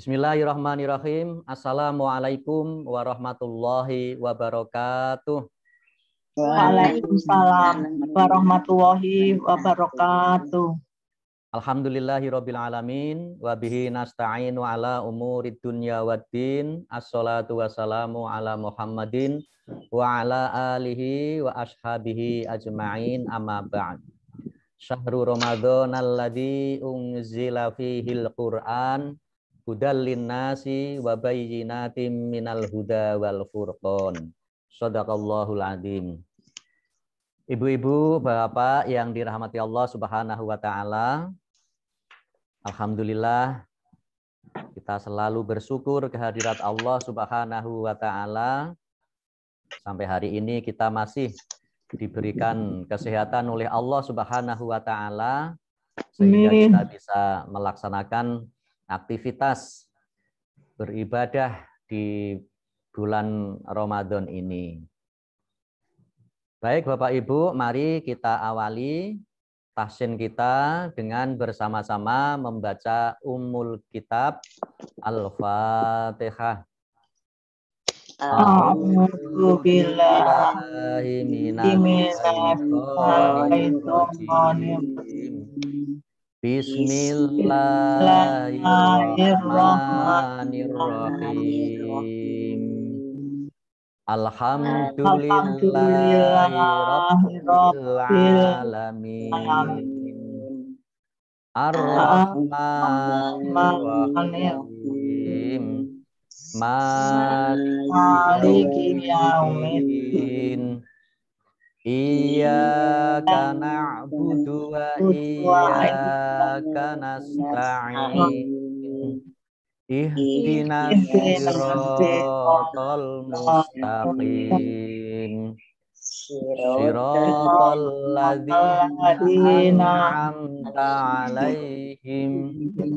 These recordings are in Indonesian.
Bismillahirrahmanirrahim. Assalamualaikum warahmatullahi wabarakatuh. Waalaikumsalam warahmatullahi wabarakatuh. Alhamdulillahirabbil alamin wa bihi nasta'inu ala umurid dunya waddin. Assalatu wassalamu ala Muhammadin wa ala alihi wa ashabihi ajmain amma ba'd. Syahrul Ramadan alladzi unzila fihil Qur'an hudal nasi wa bayyinatin minal huda wal furqan. Sadaqallahul adzim. Ibu-ibu, Bapak yang dirahmati Allah Subhanahu wa taala. Alhamdulillah kita selalu bersyukur kehadirat Allah Subhanahu wa taala. Sampai hari ini kita masih diberikan kesehatan oleh Allah Subhanahu wa taala sehingga kita bisa melaksanakan aktivitas beribadah di bulan Ramadan ini. Baik Bapak Ibu, mari kita awali tahsin kita dengan bersama-sama membaca Ummul Kitab Al-Fatihah. A'udzu Bismillahirrahmanirrahim. Alhamdulillahirrahmanirrahim. Ar-Rahmanirrahim. Maliki yaumiddin. Iyyaka na'budu wa iyyaka nasta'in. Ihdinas siratal mustaqim. Siratal ladzina an'amta 'alaihim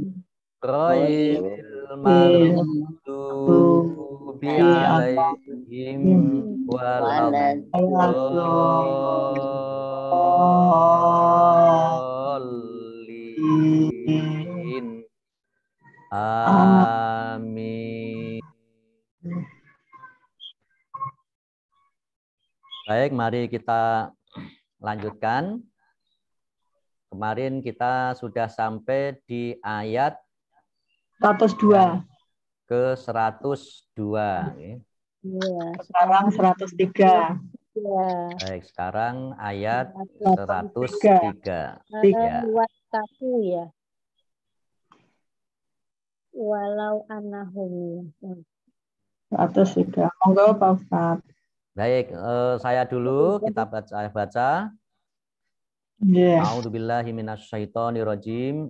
Ghairil maghdubi alaihim waladdallin. Amin. Baik, mari kita lanjutkan. Kemarin kita sudah sampai di ayat 102. Ke 102. Ya. ya sekarang 103. Ya. Baik, sekarang ayat 103. 103. Ya. ya. Walau anahum. 103. Monggo Pak Ustaz. Baik, eh, saya dulu kita baca saya baca. Yeah. A'udzubillahi minasyaitonirrajim.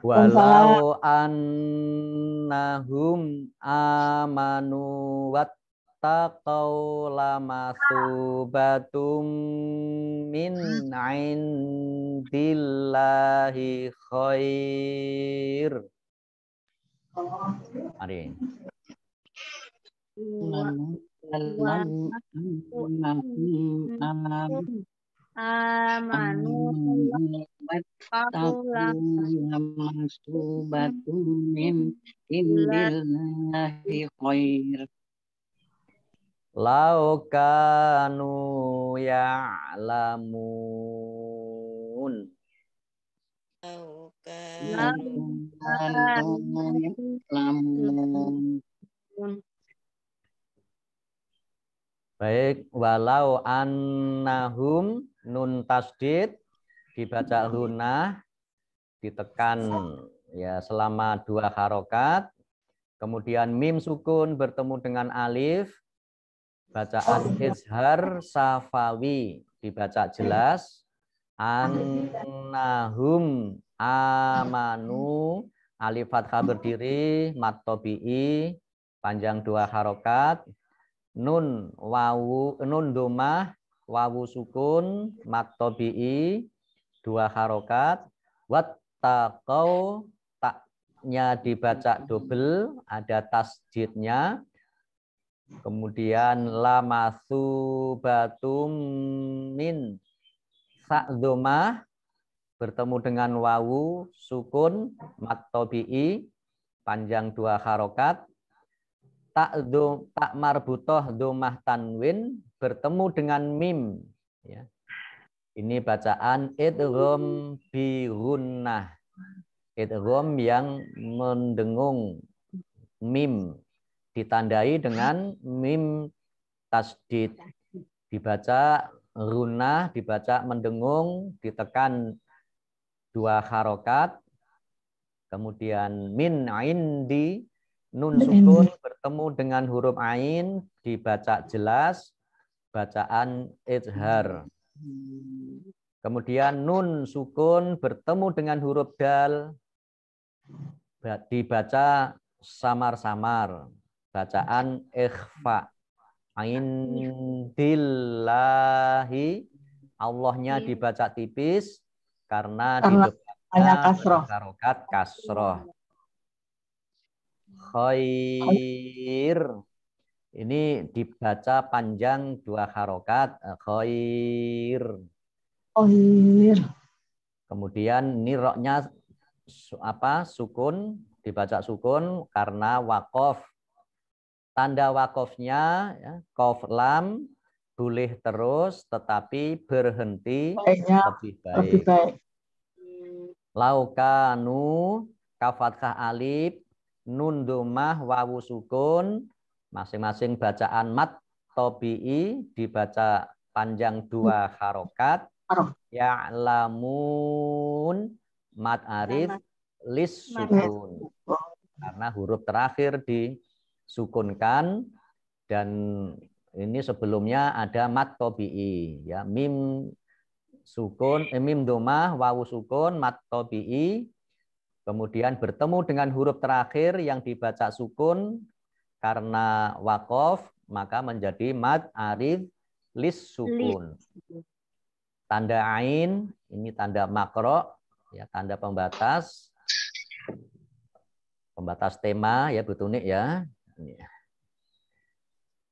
Walau annahum amanu wattaqau lamatsubatum min indillahi khair. Mari. Walau annahum amanu Laukanu Laukanu ya'lamun Baik, walau annahum nun tasdid dibaca lunah ditekan ya selama dua harokat kemudian mim sukun bertemu dengan alif bacaan izhar safawi dibaca jelas annahum amanu alif fathah berdiri mat tobi'i panjang dua harokat nun wawu nun domah wawu sukun maktobi'i dua harokat wat taknya dibaca dobel ada tasjidnya kemudian lamasu batum min sa'zumah bertemu dengan wawu sukun maktobi'i panjang dua harokat tak tak marbutoh domah tanwin bertemu dengan mim. Ya. Ini bacaan idgham birunah. Idgham yang mendengung mim ditandai dengan mim tasdid dibaca runah dibaca mendengung ditekan dua harokat kemudian min ain di nun sukun bertemu dengan huruf ain dibaca jelas bacaan izhar. Hmm. Kemudian nun sukun bertemu dengan huruf dal dibaca samar-samar. Bacaan ikhfa. dillahi Allahnya dibaca tipis karena, di kasroh. Karokat kasroh. Khair ini dibaca panjang dua harokat eh, khair. Khair. Kemudian ini roknya apa sukun dibaca sukun karena wakof. Tanda wakofnya ya, kof lam boleh terus tetapi berhenti lebih baik. Lebih baik. Laukanu kafatkah alif nun domah wawu sukun Masing-masing bacaan mat tobi'i dibaca panjang dua harokat. Ya'lamun mat arif lis sukun. Karena huruf terakhir disukunkan dan ini sebelumnya ada mat tobi'i ya mim sukun eh, mim domah wawu sukun mat tobi'i kemudian bertemu dengan huruf terakhir yang dibaca sukun karena wakaf maka menjadi mad arif lis sukun. Tanda ain ini tanda makro ya tanda pembatas pembatas tema ya butunik ya.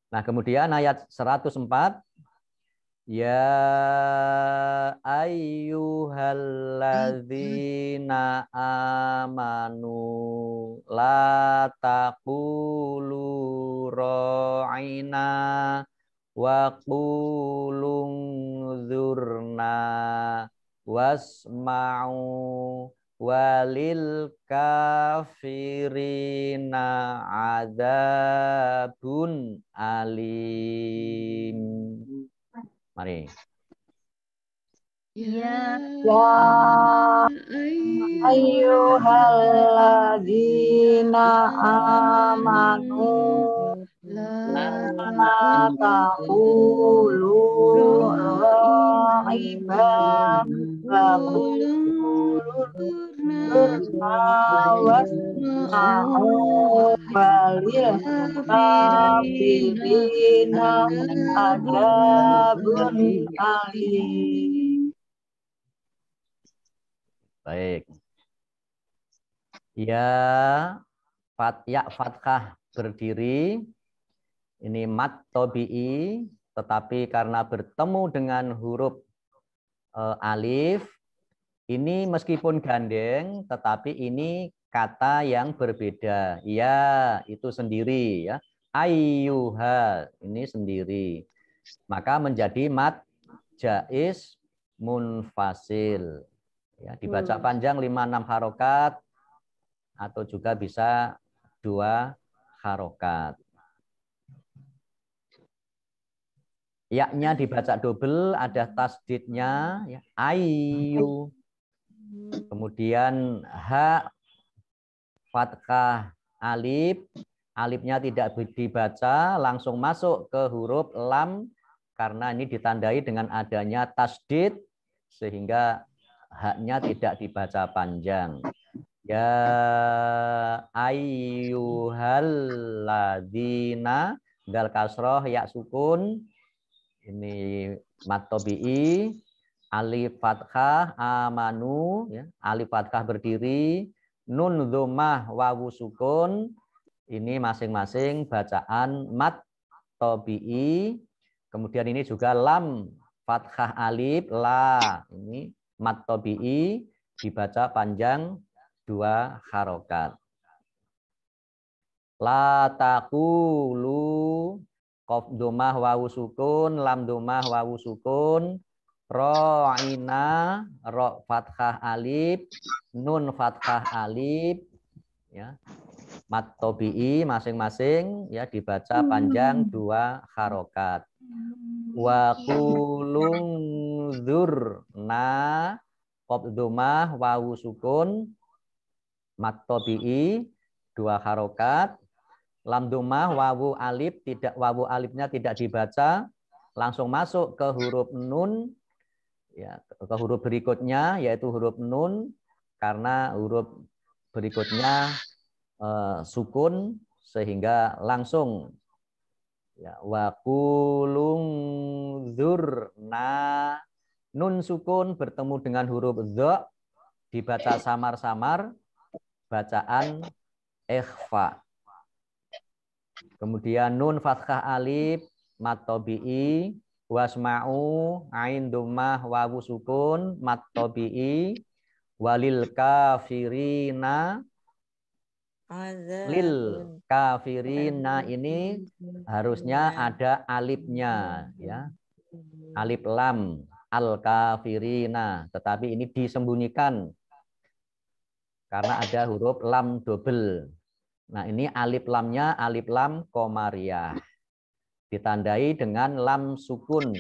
Nah, kemudian ayat 104 Ya ayyuhalladzina amanu la taqulu ra'ina wa qulun zurna wasma'u walil kafirina adzabun alim. Mari. Ya, ya ayyuhalladzina amanu la taqulu ra'iba wa qulu Baik. Ya, fat, ya fatkah berdiri. Ini mat tobi'i, tetapi karena bertemu dengan huruf e, alif, ini meskipun gandeng, tetapi ini kata yang berbeda. Ya, itu sendiri ya. ayuha ini sendiri. Maka menjadi mat jais munfasil. Ya, dibaca hmm. panjang 5-6 harokat atau juga bisa dua harokat. Yaknya dibaca double, ada tasdidnya, ya, ayu. Hmm. Kemudian ha fathah alif, alifnya tidak dibaca, langsung masuk ke huruf lam karena ini ditandai dengan adanya tasdid sehingga haknya tidak dibaca panjang. Ya ladina dal kasroh ya sukun ini matobi'i alif fathah amanu ya alif fathah berdiri nun domah wawu sukun ini masing-masing bacaan mat tobi'i kemudian ini juga lam fathah alif la ini mat tobi'i dibaca panjang dua harokat la takulu kof domah wawu sukun lam domah wawu sukun Ro'ina, ro fathah alif, nun fathah alif, ya. Mat tobi'i masing-masing ya dibaca panjang hmm. dua harokat. Hmm. Wa kulung kop dumah wawu sukun mat tobi'i dua harokat. Lam dumah wawu alif tidak wawu alifnya tidak dibaca langsung masuk ke huruf nun ya ke huruf berikutnya yaitu huruf nun karena huruf berikutnya eh, sukun sehingga langsung ya wa kulung zurna nun sukun bertemu dengan huruf zo dibaca samar-samar bacaan ikhfa kemudian nun fathah alif matobi'i wasma'u ain dumah wawu sukun mat tobi'i walil kafirina lil kafirina ini harusnya ada alifnya ya alif lam al kafirina tetapi ini disembunyikan karena ada huruf lam double nah ini alif lamnya alif lam komariah ditandai dengan lam sukun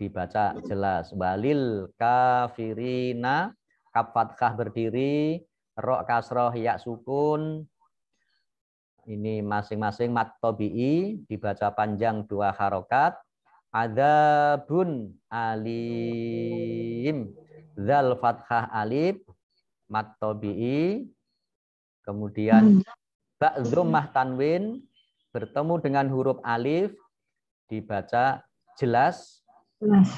dibaca jelas walil kafirina kafatkah berdiri rok kasroh ya sukun ini masing-masing mat tobi'i dibaca panjang dua harokat adabun alim zal fathah alif mat tobi'i kemudian hmm. ba'zum tanwin bertemu dengan huruf alif dibaca jelas. Jelas.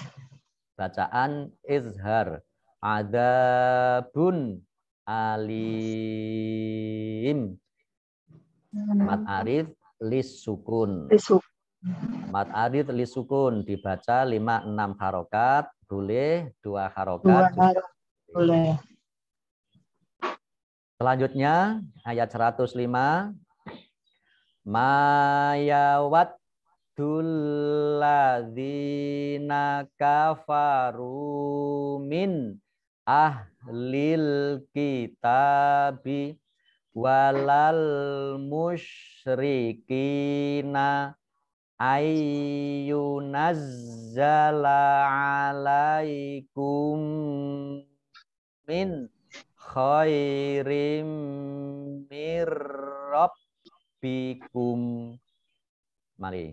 Bacaan izhar. Adabun alim. Mat arif lis sukun. Mat arif lis sukun dibaca 5 6 harokat, boleh dua harokat. Dua harokat. Boleh. Selanjutnya ayat 105. Mayawat Dulladina kafaru min ahlil kitabi walal musyrikina ayyunazzala alaikum min khairim mir rabbikum mari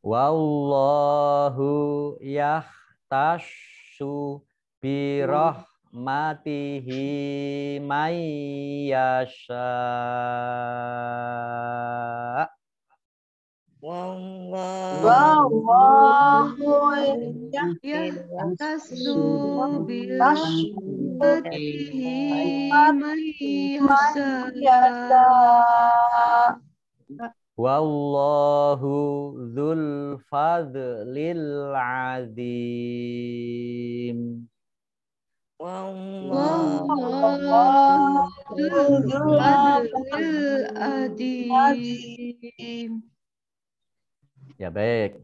Wallahu yahtashu birahmatihi mayyasha. Wallahu birahmatihi mayyasha. Wallahu dzul fadlil azim. Wallahu dzul fadlil azim. Ya baik.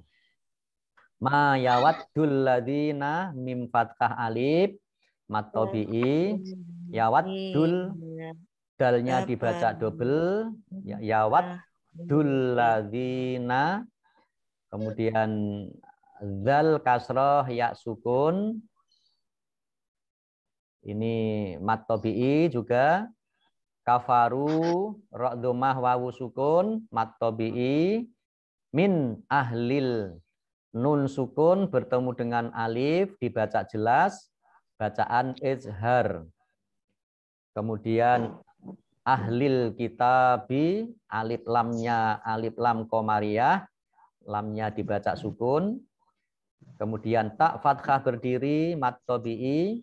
Ma yawaddul ladina mim fatkah alif matobi'i yawaddul ya. dalnya dibaca double ya yawaddul dulladzina kemudian zal kasroh ya sukun ini mat tobi'i juga kafaru ra'dumah wawu sukun mat min ahlil nun sukun bertemu dengan alif dibaca jelas bacaan izhar kemudian ahlil kitabi alif lamnya alif lam komariah lamnya dibaca sukun kemudian tak fathah berdiri mat tobi'i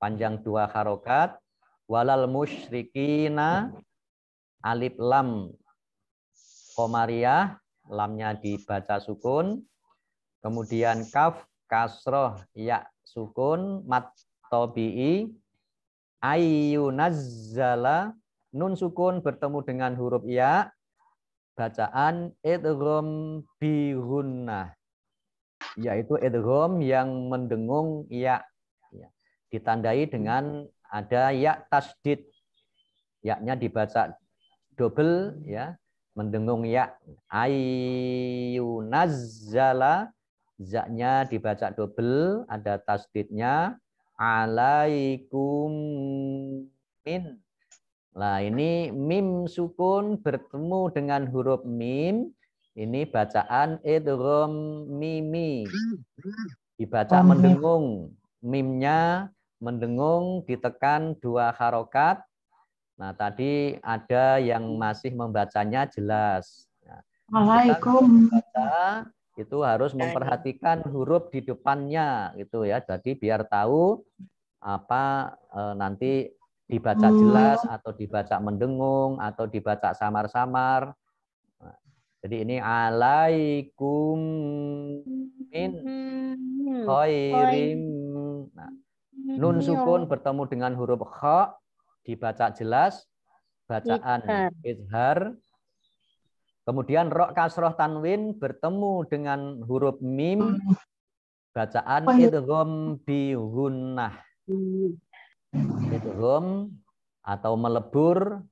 panjang dua harokat walal musyrikina alif lam komariah lamnya dibaca sukun kemudian kaf kasroh ya sukun mat tobi'i ayyunazzala nun sukun bertemu dengan huruf ya bacaan idgham bi gunnah yaitu idgham yang mendengung ya. ya ditandai dengan ada ya tasdid yaknya dibaca double ya mendengung ya ayunazzala zaknya dibaca double ada tasdidnya alaikum min Nah, ini mim sukun bertemu dengan huruf mim. Ini bacaan idrom mimi. Dibaca oh, iya. mendengung. Mimnya mendengung ditekan dua harokat. Nah, tadi ada yang masih membacanya jelas. Nah, Assalamualaikum. itu harus memperhatikan huruf di depannya gitu ya. Jadi biar tahu apa e, nanti dibaca jelas oh. atau dibaca mendengung atau dibaca samar-samar. Nah, jadi ini alaikum min mm-hmm. khairim. Nah, nun mm-hmm. sukun bertemu dengan huruf kha dibaca jelas bacaan iya. izhar. Kemudian rok kasroh tanwin bertemu dengan huruf mim mm. bacaan iya. idgham bihunnah. Mm idhom atau melebur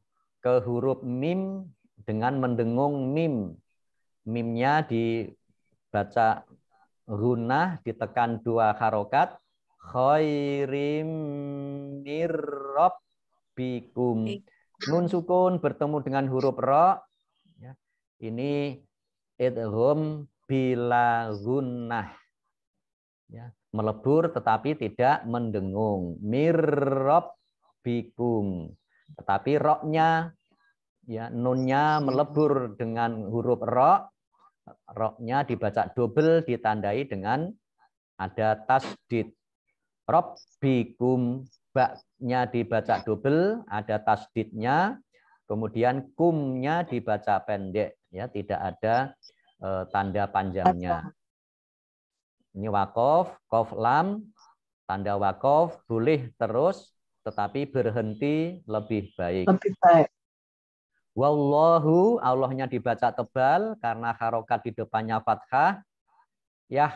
ke huruf mim dengan mendengung mim. Mimnya dibaca gunah ditekan dua harokat khairim bikum Nun sukun bertemu dengan huruf ro. Ya, ini idhom bila gunnah. Ya, melebur tetapi tidak mendengung. Mirrob bikum. Tetapi roknya ya nunnya melebur dengan huruf rok roknya dibaca double ditandai dengan ada tasdid. Rob bikum baknya dibaca double, ada tasdidnya, kemudian kumnya dibaca pendek ya tidak ada eh, tanda panjangnya. Ini wakof, kof lam, tanda wakof, boleh terus, tetapi berhenti lebih baik. Lebih baik. Wallahu, Allahnya dibaca tebal karena harokat di depannya fathah. Yah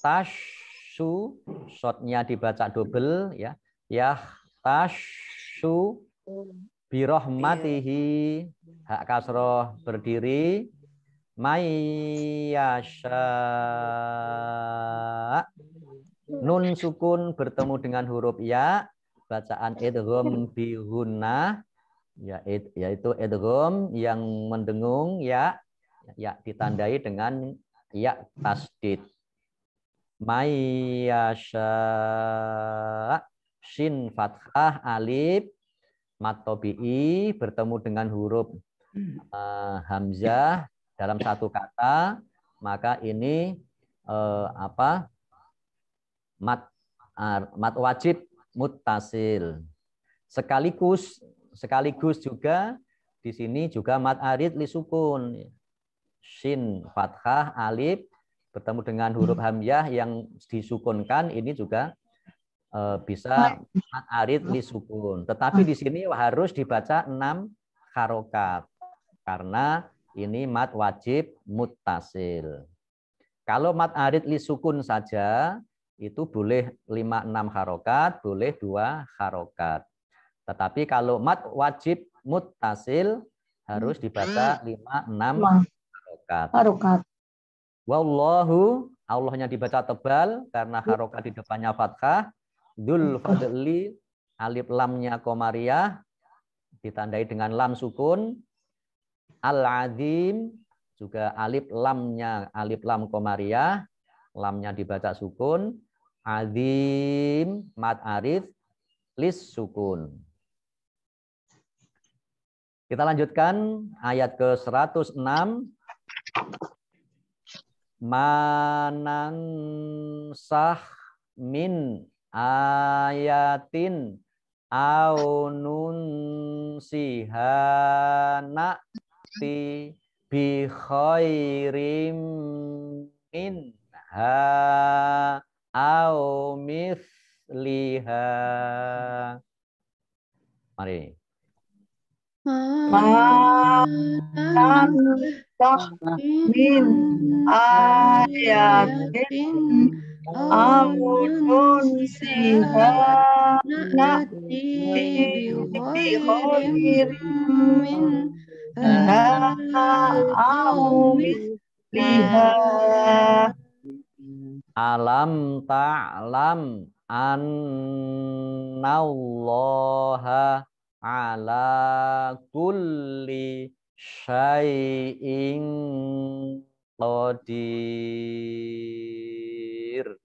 tashu, shotnya dibaca double. ya. Yah tashu birohmatihi hak kasroh berdiri Mayasha. Nun sukun bertemu dengan huruf ya. Bacaan idgham bihunna ya, yaitu idgham yang mendengung ya ya ditandai dengan ya tasdid. Mayasha. shin fathah alif matobi bertemu dengan huruf uh, hamzah dalam satu kata maka ini eh, apa mat ah, mat wajib mutasil sekaligus sekaligus juga di sini juga mat arid lisukun shin fathah alif bertemu dengan huruf hamzah yang disukunkan ini juga eh, bisa mat arid lisukun tetapi di sini harus dibaca enam harokat karena ini mat wajib mutasil. Kalau mat arid li sukun saja, itu boleh 5-6 harokat, boleh dua harokat. Tetapi kalau mat wajib mutasil, harus dibaca 5-6 harokat. harokat. Wallahu, Allahnya dibaca tebal, karena iya. harokat di depannya fathah. Dul iya. fadli, alif lamnya komariah, ditandai dengan lam sukun, Al-Azim juga alif lamnya alif lam komariah, lamnya dibaca sukun, azim mat arif lis sukun. Kita lanjutkan ayat ke-106 manansah min ayatin au ya'ti bi khairim minha au misliha. Mari. Malam min ayatin awudun siha na'ti bi khairim minha alam ta'lam allaha ala kulli syai'in qadir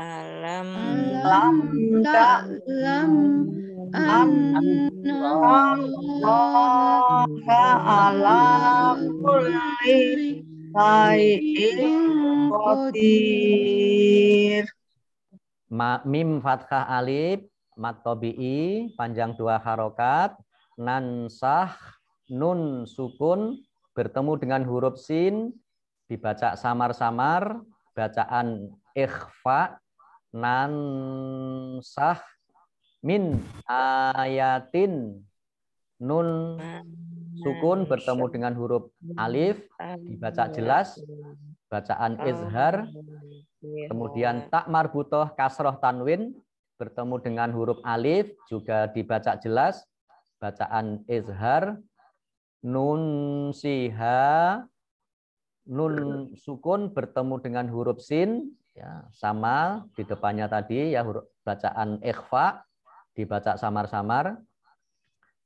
alam alam alam annallaha ala kulli qadir Ma, mim fathah alif mat tobi'i panjang dua harokat nansah nun sukun bertemu dengan huruf sin dibaca samar-samar bacaan ikhfa nansah min ayatin nun sukun bertemu dengan huruf alif dibaca jelas bacaan izhar iya. kemudian tak marbutoh kasroh tanwin bertemu dengan huruf alif juga dibaca jelas bacaan izhar nun siha nun sukun bertemu dengan huruf sin ya, sama di depannya tadi ya huruf bacaan ikhfa dibaca samar-samar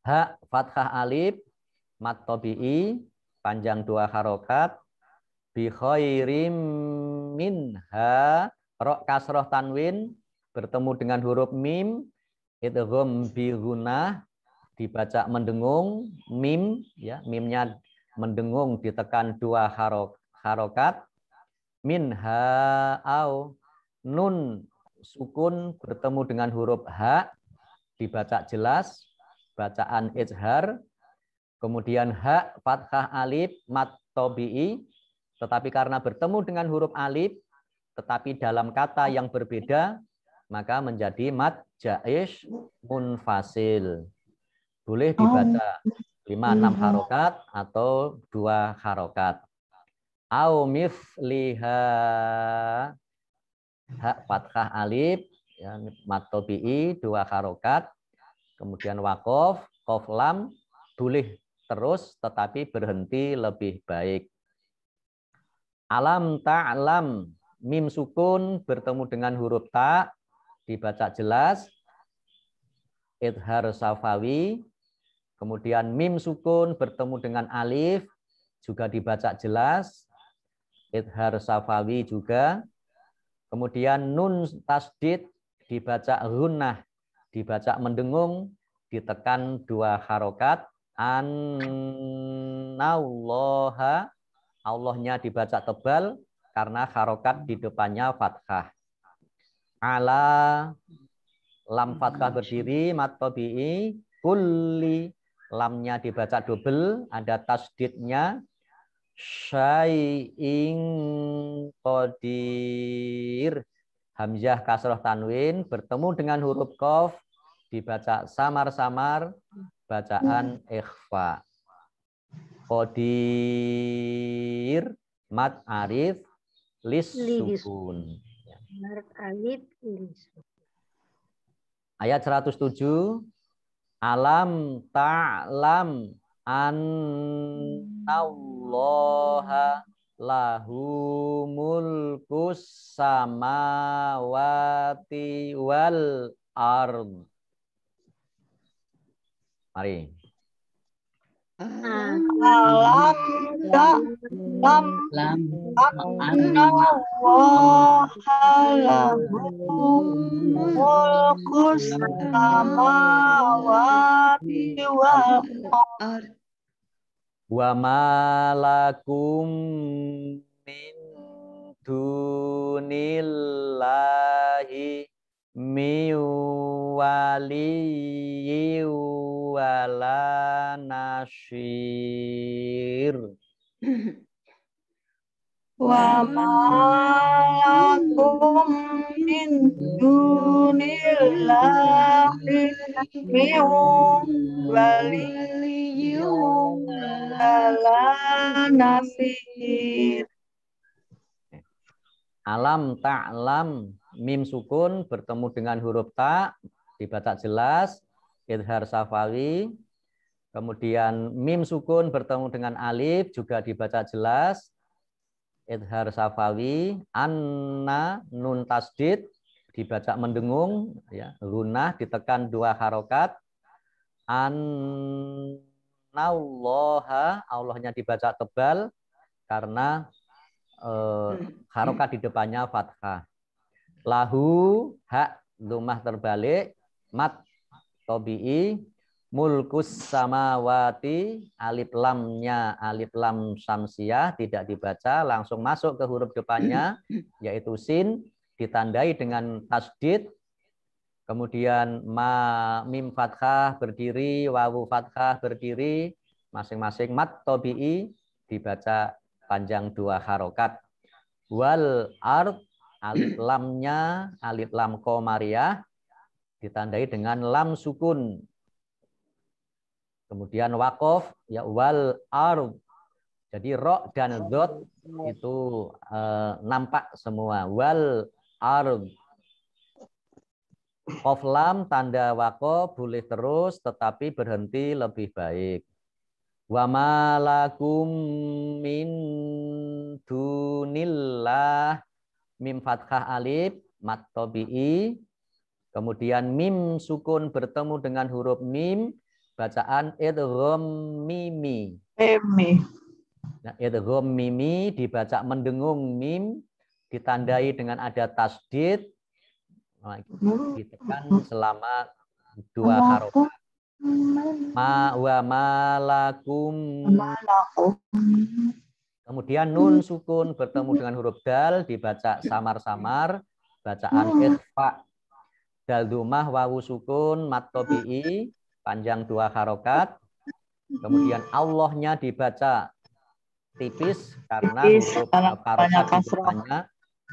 ha fathah alif mat tobi'i panjang dua harokat bi khairim ha ro kasroh tanwin bertemu dengan huruf mim idgham bi gunah dibaca mendengung mim ya mimnya mendengung ditekan dua harok harokat minha au nun sukun bertemu dengan huruf h dibaca jelas bacaan izhar kemudian h fathah alif mat tobi'i tetapi karena bertemu dengan huruf alif tetapi dalam kata yang berbeda maka menjadi mat jaish munfasil boleh dibaca lima enam harokat atau dua harokat au mithliha ha fathah alif ya matobi'i dua harokat kemudian wakof kof lam boleh terus tetapi berhenti lebih baik alam ta'lam mim sukun bertemu dengan huruf ta dibaca jelas idhar safawi kemudian mim sukun bertemu dengan alif juga dibaca jelas Idhar Safawi juga. Kemudian nun tasdid dibaca runah, dibaca mendengung, ditekan dua harokat. An An-Nawloha, Allahnya dibaca tebal karena harokat di depannya fathah. Ala lam fathah berdiri mat tobi'i kulli lamnya dibaca double ada tasdidnya syai'in qadir. Hamzah kasroh tanwin bertemu dengan huruf kof dibaca samar-samar bacaan ikhfa. Qadir mat arif lis sukun. Mat arif lis Ayat 107 Alam ta'lam annallaha lahu mulkus samawati wal ard. Mari. Alam lam lam lam mulkus samawati wal ard wa malakum min dunillahi miwali wala nasir wa malakum min dunillahi min waliyun ala nasir alam ta'lam mim sukun bertemu dengan huruf ta dibaca jelas idhar safawi kemudian mim sukun bertemu dengan alif juga dibaca jelas Idhar Safawi anna nun tasdid dibaca mendengung ya lunah ditekan dua harokat Allaha, Allahnya dibaca tebal karena eh, harokat di depannya fathah lahu hak lumah terbalik mat tobi'i mulkus samawati alif lamnya alif lam samsiah tidak dibaca langsung masuk ke huruf depannya yaitu sin ditandai dengan tasdid kemudian ma mim fathah berdiri wawu fathah berdiri masing-masing mat tobi'i dibaca panjang dua harokat wal art alif lamnya alif lam komariah ditandai dengan lam sukun Kemudian wakof ya wal arub. Jadi rok dan dot itu eh, nampak semua wal arub. Koflam tanda wakof boleh terus tetapi berhenti lebih baik. Wa malakum min dunillah mim fathah alif mat tobi'i kemudian mim sukun bertemu dengan huruf mim Bacaan idghammimi. Mimi. Nah, mimi dibaca mendengung mim ditandai dengan ada tasdid nah, ditekan selama dua harokat. Ma wa malakum. Kemudian nun sukun bertemu dengan huruf dal dibaca samar-samar bacaan ikhfa. Dal dumah wawu sukun mat tobi'i panjang dua harokat. Kemudian Allahnya dibaca tipis karena karena harokat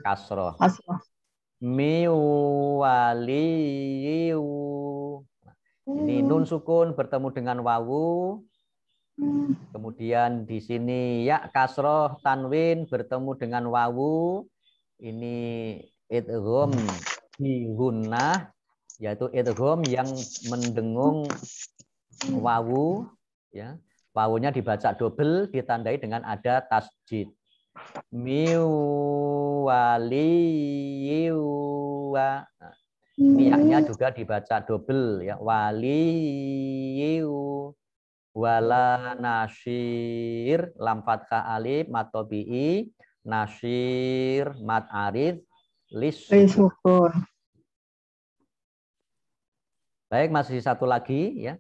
kasroh. kasroh. miwaliu Ini hmm. nun sukun bertemu dengan wawu. Hmm. Kemudian di sini ya kasroh tanwin bertemu dengan wawu. Ini idgham bihunna yaitu idgham yang mendengung wawu ya wawunya dibaca double ditandai dengan ada tasjid miwaliwa nah, miaknya hmm. juga dibaca double ya waliyu wala nasir lam ka alif matobi nasir mat arid lis Baik, masih satu lagi ya.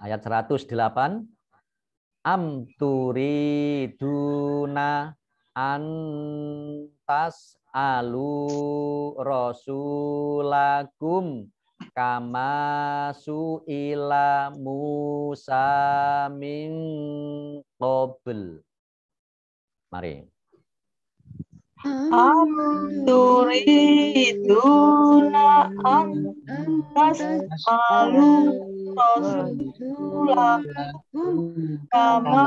Ayat 108. Am turiduna antas alu rasulakum kama suila Musa min qabl. Mari. Amturiduna an tas'alu rasulakum kama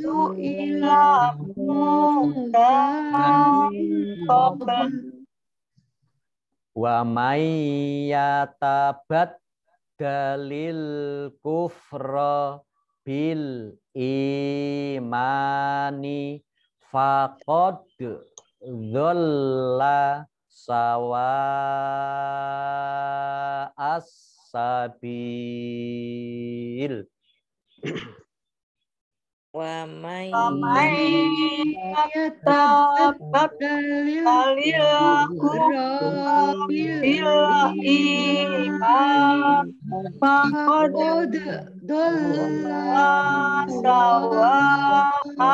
su'ila mudan qabl wa may yatabat dalil kufra bil imani faqad dhalla sawa asabil wa may yatabaddalil dhalla sawa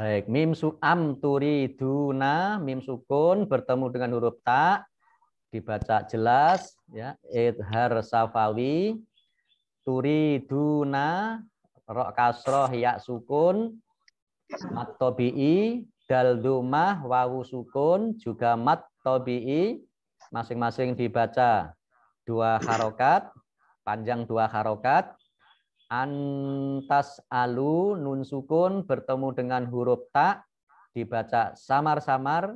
Baik, mim su'am turiduna, mim sukun bertemu dengan huruf ta, dibaca jelas, ya, idhar safawi, turiduna, rok kasroh ya sukun, mat tobi'i, dal dumah, wawu sukun, juga mat tobi'i, masing-masing dibaca dua harokat, panjang dua harokat, Antas alu nun sukun bertemu dengan huruf ta dibaca samar-samar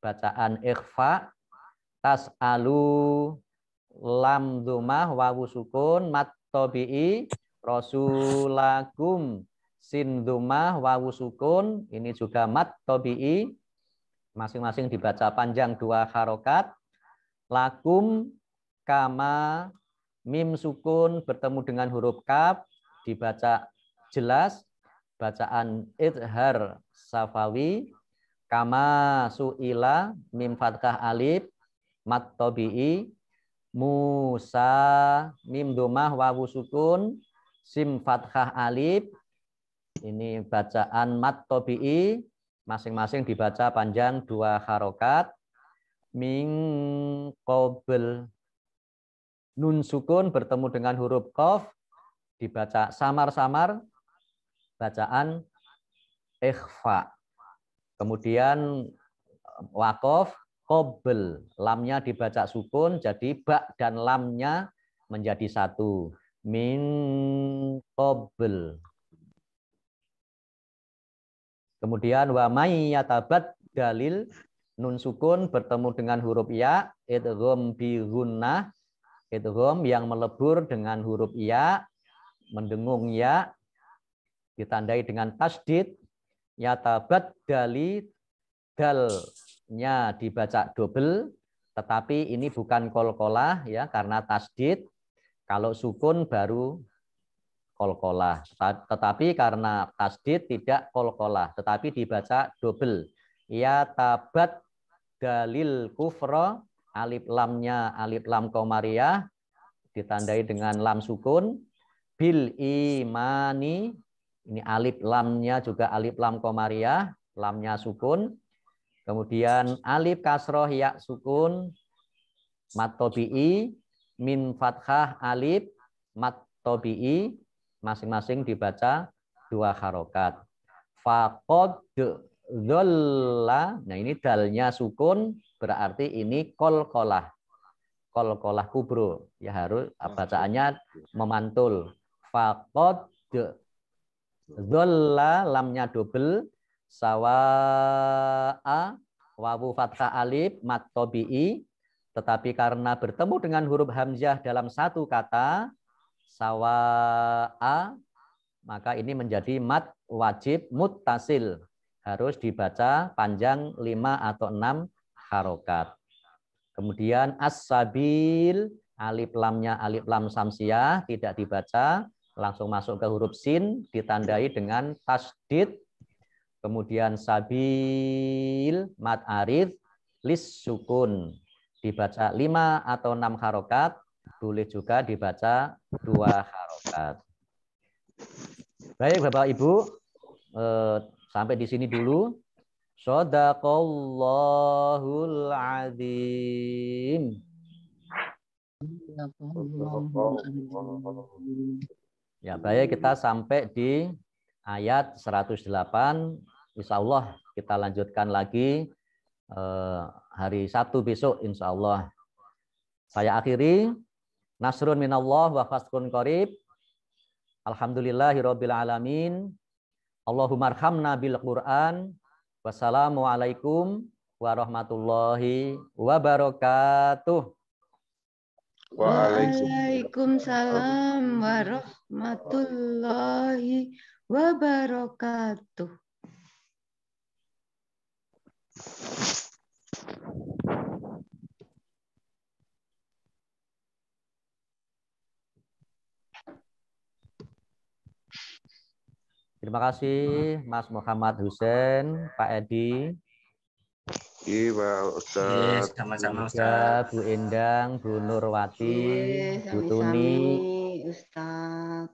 bacaan ikhfa tas alu lam dumah wawu sukun mat tobi'i rasulakum sin dumah wawu sukun ini juga mat tobi'i masing-masing dibaca panjang dua harokat lakum kama mim sukun bertemu dengan huruf kaf dibaca jelas bacaan idhar safawi kama suila mim fathah alif mat tobi'i Musa mim domah wawu sukun sim fathah alif ini bacaan mat tobi'i masing-masing dibaca panjang dua harokat ming kobel nun sukun bertemu dengan huruf kof dibaca samar-samar bacaan ikhfa. Kemudian eh, wakof kobel, lamnya dibaca sukun, jadi bak dan lamnya menjadi satu. Min kobel. Kemudian wamai yatabat dalil nun sukun bertemu dengan huruf ya, idgham bi gunnah, idgham yang melebur dengan huruf ya, mendengung ya ditandai dengan tasdid ya tabat dali dalnya dibaca double tetapi ini bukan kolkolah ya karena tasdid kalau sukun baru kolkolah tetapi karena tasdid tidak kolkolah tetapi dibaca double ya tabat dalil kufro alif lamnya alif lam komariah ditandai dengan lam sukun bil imani ini alif lamnya juga alif lam komariah lamnya sukun kemudian alif kasroh ya sukun mat min fathah alif mat masing-masing dibaca dua harokat fakod dhalla nah ini dalnya sukun berarti ini kol kolah kol kolah kubro ya harus bacaannya memantul Fakod Zolla lamnya double sawa'a wawu alif matobi'i tetapi karena bertemu dengan huruf hamzah dalam satu kata sawa'a maka ini menjadi mat wajib mutasil harus dibaca panjang lima atau enam harokat. Kemudian as-sabil alif lamnya alif lam samsiah tidak dibaca langsung masuk ke huruf sin ditandai dengan tasdid kemudian sabil mat arif lis sukun dibaca lima atau enam harokat boleh juga dibaca dua harokat baik bapak ibu eh, sampai di sini dulu Sadaqallahul azim. Sadaqallahul azim. Ya, baik kita sampai di ayat 108. Insya Allah kita lanjutkan lagi eh, hari satu besok insya Allah. Saya akhiri. Nasrun minallah wa fastun qarib. Alhamdulillahirabbil alamin. arhamna bil Qur'an. Wassalamualaikum warahmatullahi wabarakatuh. Waalaikumsalam warahmatullahi wabarakatuh. Terima kasih Mas Muhammad Hussein, Pak Edi. Iya, Pak Ustaz. Yes, sama-sama iya, Ustaz. Bu Endang, Bu Nurwati, Bu Tuni. Ustaz.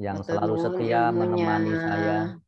Yang Ustaz selalu setia menemani saya.